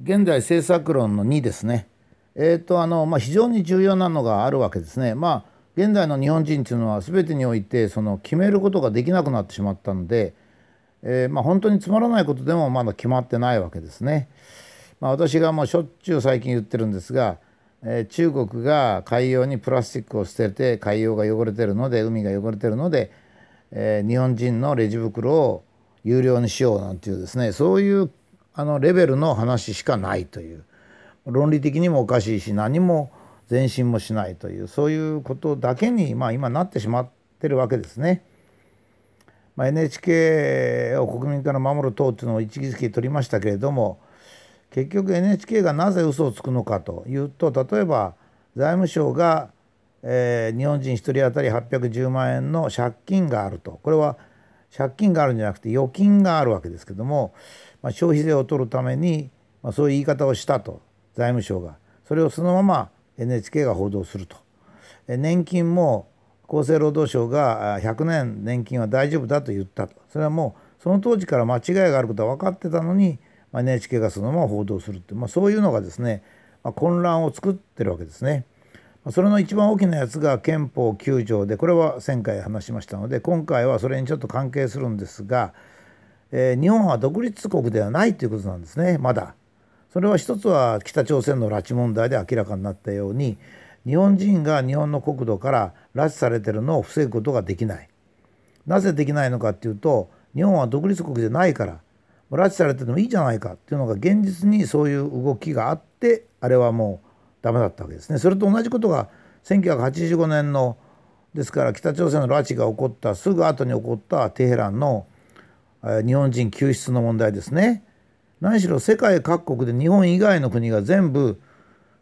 現在政策論の2ですね、えーとあのまあ、非常に重要なのがあるわけですね。まあ現代の日本人というのは全てにおいてその決めることができなくなってしまったので、えー、まあ、本当につまらないことでもまだ決まってないわけですね。まあ、私がもうしょっちゅう最近言ってるんですが、えー、中国が海洋にプラスチックを捨てて海洋が汚れてるので海が汚れてるので、えー、日本人のレジ袋を有料にしようなんていうですねそういうあのレベルの話しかないという論理的にもおかしいし何も前進もしないというそういうことだけに、まあ、今なってしまってるわけですね。まあ、NHK を国民から守る党っていうのを一議席取りましたけれども結局 NHK がなぜ嘘をつくのかというと例えば財務省が、えー、日本人1人当たり810万円の借金があるとこれは借金があるんじゃなくて預金があるわけですけどもまあ、消費税を取るために、まあ、そういう言い方をしたと財務省がそれをそのまま NHK が報道すると年金も厚生労働省が100年年金は大丈夫だと言ったとそれはもうその当時から間違いがあることは分かってたのに、NHK がそのまま報道するって、まあ、そういうのがですね、まあ、混乱を作ってるわけですね。それの一番大きなやつが憲法9条でこれは前回話しましたので今回はそれにちょっと関係するんですがえー、日本は独立国ではないということなんですねまだ。それは一つは北朝鮮の拉致問題で明らかになったように日本人が日本の国土から拉致されてるのを防ぐことができない。なぜできないのかっていうと日本は独立国じゃないから拉致されてもいいじゃないかっていうのが現実にそういう動きがあってあれはもうダメだったわけですね。それと同じことが1985年のですから北朝鮮の拉致が起こったすぐ後に起こったテヘランの日本人救出の問題ですね何しろ世界各国で日本以外の国が全部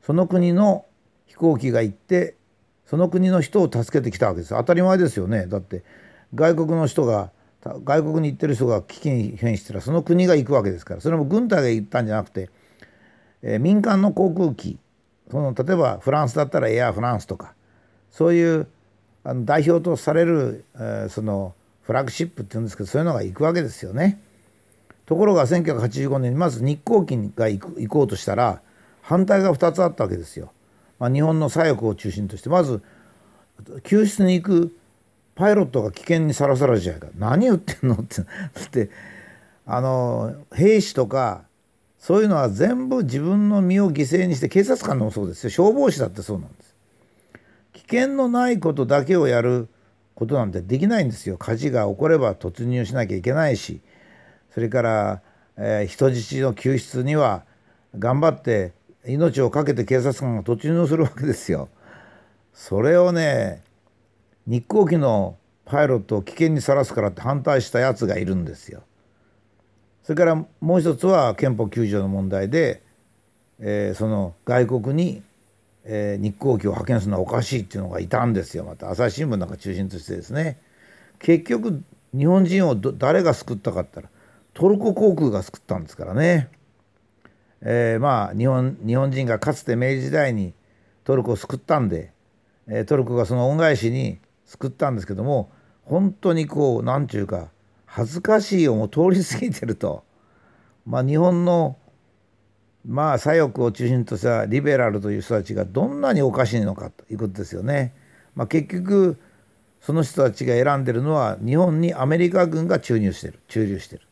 その国の飛行機が行ってその国の人を助けてきたわけです当たり前ですよねだって外国の人が外国に行ってる人が危機に瀕したらその国が行くわけですからそれも軍隊が行ったんじゃなくて、えー、民間の航空機その例えばフランスだったらエアフランスとかそういうあの代表とされる、えー、そのフラッグシップって言うんですけどそういうのが行くわけですよね。ところが1985年にまず日航機が行く行こうとしたら反対が2つあったわけですよ。まあ、日本の左翼を中心としてまず救出に行くパイロットが危険にさらさらじゃないか何言ってんのって ってあの兵士とかそういうのは全部自分の身を犠牲にして警察官でもそうですよ消防士だってそうなんです。危険のないことだけをやることなんてできないんですよ火事が起これば突入しなきゃいけないしそれから、えー、人質の救出には頑張って命を懸けて警察官が突入するわけですよ。それをね日航機のパイロットを危険にさらすからって反対したやつがいるんですよ。それからもう一つは憲法9条の問題で、えー、その外国にえー、日航機を派遣するのはおかしいっていうのがいたんですよまた朝日新聞なんか中心としてですね結局日本人を誰が救ったかったらトルコ航空が救ったんですからね、えー、まあ日本日本人がかつて明治時代にトルコを救ったんで、えー、トルコがその恩返しに救ったんですけども本当にこう何て言うか恥ずかしいをもう通り過ぎてると、まあ、日本のまあ左翼を中心としたリベラルという人たちがどんなにおかしいのかということですよね。まあ、結局その人たちが選んでるのは日本にアメリカ軍が注入してる駐留してる。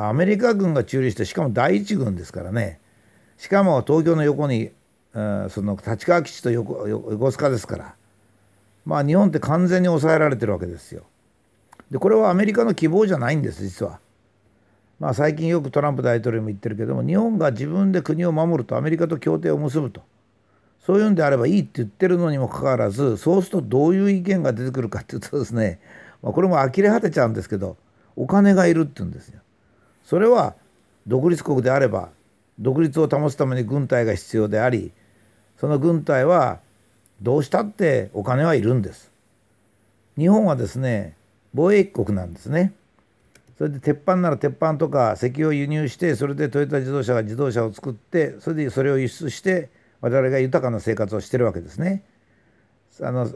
アメリカ軍が駐留してしかも第一軍ですからねしかも東京の横に、うん、その立川基地と横横須賀ですからまあ日本って完全に抑えられてるわけですよ。でこれはアメリカの希望じゃないんです実は。まあ、最近よくトランプ大統領も言ってるけども日本が自分で国を守るとアメリカと協定を結ぶとそういうんであればいいって言ってるのにもかかわらずそうするとどういう意見が出てくるかっていうとですね、まあ、これも呆れ果てちゃうんですけどお金がいるって言うんですよ。それは独立国であれば独立を保つために軍隊が必要でありその軍隊はどうしたってお金はいるんです。日本はですね貿易国なんですね。それで鉄板なら鉄板とか石油を輸入してそれでトヨタ自動車が自動車を作ってそれでそれを輸出して我々が豊かな生活をしてるわけですね。あの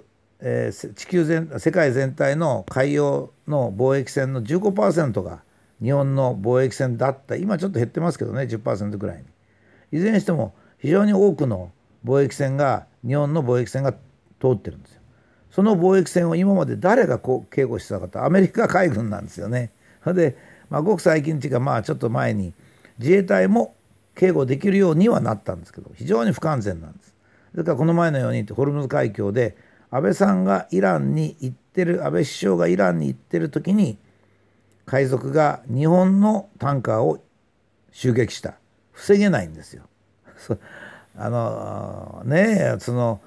えー、地球全世界全体の海洋の貿易船の15%が日本の貿易船だった今ちょっと減ってますけどね10%ぐらいに。いずれにしても非常に多くの貿易船が日本の貿易船が通ってるんですよ。その貿易船を今まで誰がこう警護してたかてアメリカ海軍なんですよね。それで、まあ、ごく最近っていうかまあちょっと前に自衛隊も警護できるようにはなったんですけど非常に不完全なんです。ですからこの前のようにホルムズ海峡で安倍さんがイランに行ってる安倍首相がイランに行ってる時に海賊が日本のタンカーを襲撃した防げないんですよ。あのねえその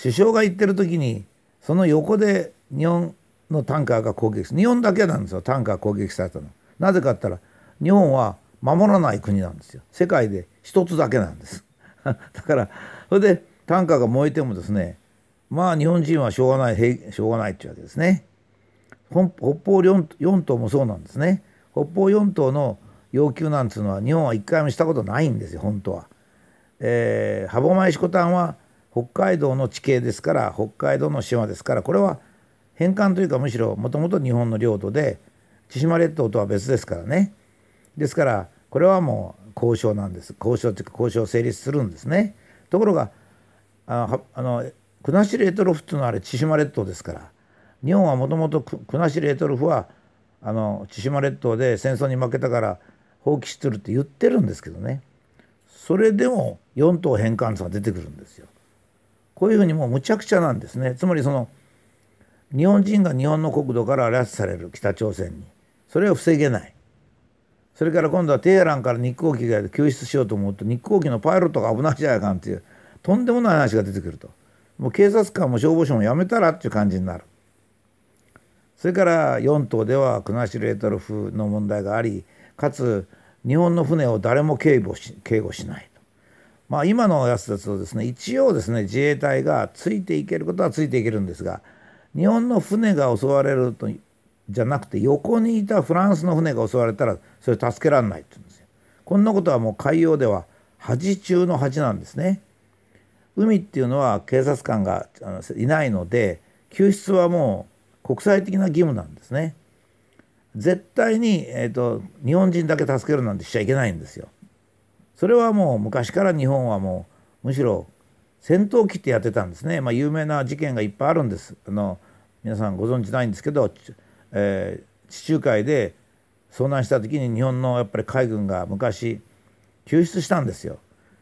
首相が行ってる時にその横で日本のタンカーが攻撃する日本だけなんですよタンカー攻撃されたのなぜかったら日本は守らない国なんですよ世界で一つだけなんです だからそれでタンカーが燃えてもですねまあ日本人はしょうがないしょうがないっていうわけですね北方四島もそうなんですね北方四島の要求なんつうのは日本は一回もしたことないんですよ本当は。えー、歯舞四股丹は北海道の地形ですから北海道の島ですからこれは返還というかむしろもともと日本の領土で千島列島とは別ですからねですからこれはもう交渉なんです交渉というか交渉成立するんですねところがああの国後エトロフというのはあれ千島列島ですから日本はもともと国後エトロフはあの千島列島で戦争に負けたから放棄してるって言ってるんですけどねそれでも4島返還差が出てくるんですよ。こういうふうにもうむちゃくちゃなんですね。つまりその日本人が日本の国土から拉致される北朝鮮にそれを防げないそれから今度はテヘランから日航機が救出しようと思うと日航機のパイロットが危ないじゃないかんっていうとんでもない話が出てくるともう警察官も消防署もやめたらっていう感じになるそれから4島では国後レートルフの問題がありかつ日本の船を誰も警護し警護しないと、まあ、今のやつだとですね一応ですね自衛隊がついていけることはついていけるんですが日本の船が襲われるとじゃなくて横にいたフランスの船が襲われたらそれ助けられないって言うんですよ。こんなことはもう海洋では恥中の恥なんですね。海っていうのは警察官がいないので救出はもう国際的な義務なんですね。絶対に、えーと、と日本人だけ助けるなんてしちゃいけないんですよ。それはもう昔から日本はもうむしろ戦闘機ってやってたんですね、まあ、有名な事件がいっぱいあるんですあの皆さんご存知ないんですけど、えー、地中海で遭難した時に日本のやっぱり海軍が昔救出したんですよ。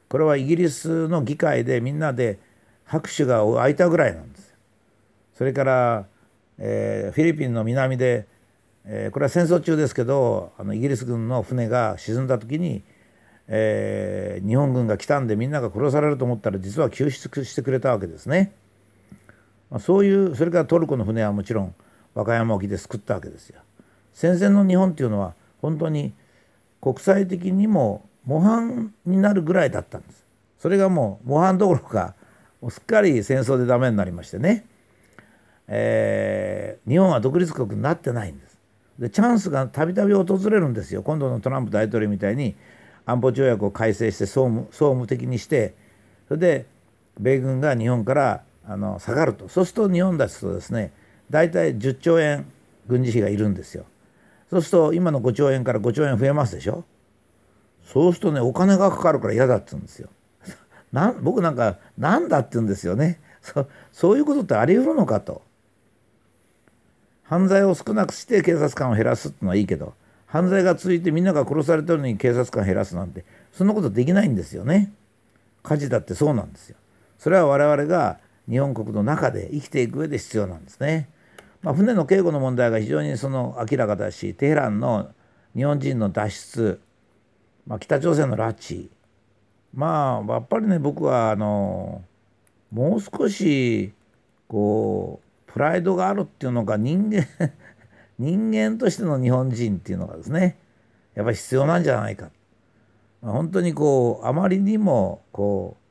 これはイギリスの議会でみんなで拍手が湧いたぐらいなんですそれから、えー、フィリピンの南で、えー、これは戦争中ですけどあのイギリス軍の船が沈んだ時にえー、日本軍が来たんでみんなが殺されると思ったら実は救出してくれたわけですね。まあ、そういうそれからトルコの船はもちろん和歌山沖で救ったわけですよ。戦前の日本っていうのは本当に国際的にも模範になるぐらいだったんです。それがもう模範どころかすっかり戦争でダメになりましてね、えー、日本は独立国になってないんです。でチャンスがたびたび訪れるんですよ今度のトランプ大統領みたいに安保条約を改正して総務総務的にしてそれで米軍が日本からあの下がるとそうすると日本だとですね大体10兆円軍事費がいるんですよ。そうすると今の5兆円から5兆円増えますでしょそうするとねお金がかかるから嫌だって言うんですよ。な僕なんかなんだって言うんですよねそ。そういうことってあり得るのかと。犯罪を少なくして警察官を減らすってのはいいけど犯罪が続いてみんなが殺されてるのに警察官減らすなんてそんなことできないんですよね火事だってそうなんですよそれは我々が日本国の中で生きていく上で必要なんですね、まあ、船の警護の問題が非常にその明らかだしテヘランの日本人の脱出、まあ、北朝鮮の拉致まあやっぱりね僕はあのもう少しこうプライドがあるっていうのか人間人間としての日本人っていうのがですねやっぱり必要なんじゃないか、まあ、本当にこうあまりにもこう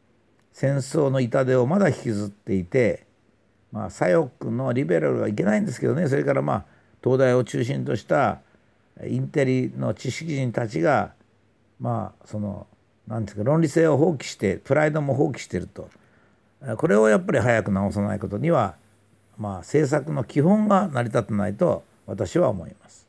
戦争の痛手をまだ引きずっていて、まあ、左翼のリベラルはいけないんですけどねそれからまあ東大を中心としたインテリの知識人たちがまあその何ですか論理性を放棄してプライドも放棄してるとこれをやっぱり早く直さないことにはまあ政策の基本が成り立たないと私は思います。